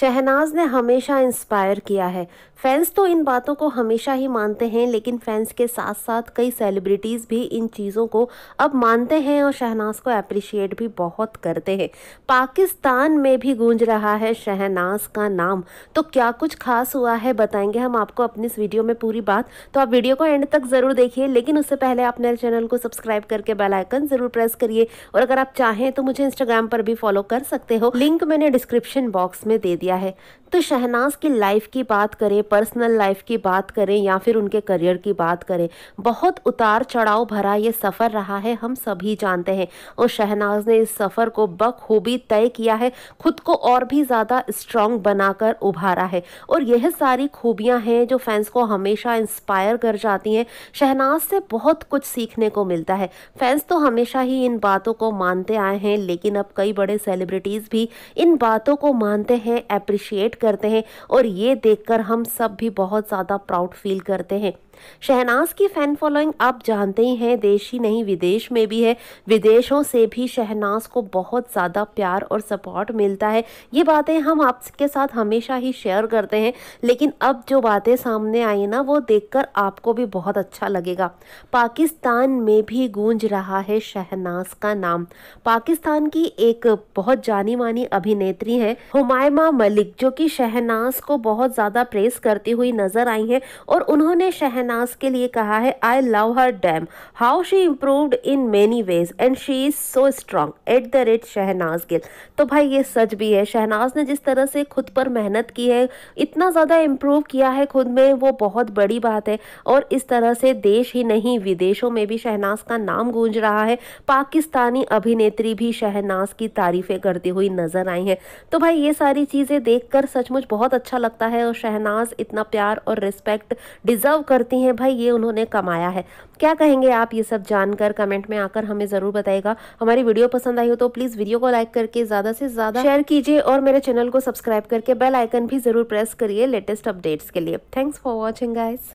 शहनाज ने हमेशा इंस्पायर किया है फैंस तो इन बातों को हमेशा ही मानते हैं लेकिन फैंस के साथ साथ कई सेलिब्रिटीज़ भी इन चीज़ों को अब मानते हैं और शहनाज को अप्रिशिएट भी बहुत करते हैं पाकिस्तान में भी गूंज रहा है शहनाज का नाम तो क्या कुछ खास हुआ है बताएंगे हम आपको अपनी इस वीडियो में पूरी बात तो आप वीडियो को एंड तक ज़रूर देखिए लेकिन उससे पहले आप मेरे चैनल को सब्सक्राइब करके बेलाइकन ज़रूर प्रेस करिए और अगर आप चाहें तो मुझे इंस्टाग्राम पर भी फॉलो कर सकते हो लिंक मैंने डिस्क्रिप्शन बॉक्स में दे दिया दिया है तो शहनाज की लाइफ की बात करें पर्सनल लाइफ की बात करें या फिर उनके करियर की बात करें बहुत उतार चढ़ाव भरा ये सफ़र रहा है हम सभी जानते हैं और शहनाज ने इस सफ़र को बखूबी तय किया है खुद को और भी ज़्यादा स्ट्रांग बनाकर उभारा है और यह सारी खूबियाँ हैं जो फैंस को हमेशा इंस्पायर कर जाती हैं शहनाज से बहुत कुछ सीखने को मिलता है फैंस तो हमेशा ही इन बातों को मानते आए हैं लेकिन अब कई बड़े सेलिब्रिटीज़ भी इन बातों को मानते हैं अप्रिशिएट करते हैं और ये देखकर हम सब भी बहुत ज़्यादा प्राउड फील करते हैं शहनाज की फैन फॉलोइंग आप जानते ही हैं देश ही नहीं विदेश में भी है विदेशों से भी शहनाज को बहुत ज़्यादा प्यार और सपोर्ट मिलता है ये बातें हम आपके साथ हमेशा ही शेयर करते हैं लेकिन अब जो बातें सामने आई ना वो देखकर आपको भी बहुत अच्छा लगेगा पाकिस्तान में भी गूंज रहा है शहनाज का नाम पाकिस्तान की एक बहुत जानी मानी अभिनेत्री है हुमायमा मलिक जो कि शहनाज को बहुत ज़्यादा प्रेस करती हुई नजर आई है और उन्होंने शहनाज शहनाज के लिए कहा है I love her damn how she improve in many ways and she is so strong at the rate Shehnaaz Gill तो भाई ये सच भी है शहनाज ने जिस तरह से खुद पर मेहनत की है इतना ज़्यादा इम्प्रूव किया है खुद में वो बहुत बड़ी बात है और इस तरह से देश ही नहीं विदेशों में भी शहनाज का नाम गूंज रहा है पाकिस्तानी अभिनेत्री भी शहनाज की तारीफ़ें करती हुई नज़र आई हैं तो भाई ये सारी चीज़ें देखकर सचमुच बहुत अच्छा लगता है और शहनाज इतना प्यार और रिस्पेक्ट डिज़र्व करती सकती हैं भाई ये उन्होंने कमाया है क्या कहेंगे आप ये सब जानकर कमेंट में आकर हमें ज़रूर बताएगा हमारी वीडियो पसंद आई हो तो प्लीज़ वीडियो को लाइक करके ज़्यादा से ज़्यादा शेयर कीजिए और मेरे चैनल को सब्सक्राइब करके बेल आइकन भी ज़रूर प्रेस करिए लेटेस्ट अपडेट्स के लिए थैंक्स फॉर वॉचिंग गाइज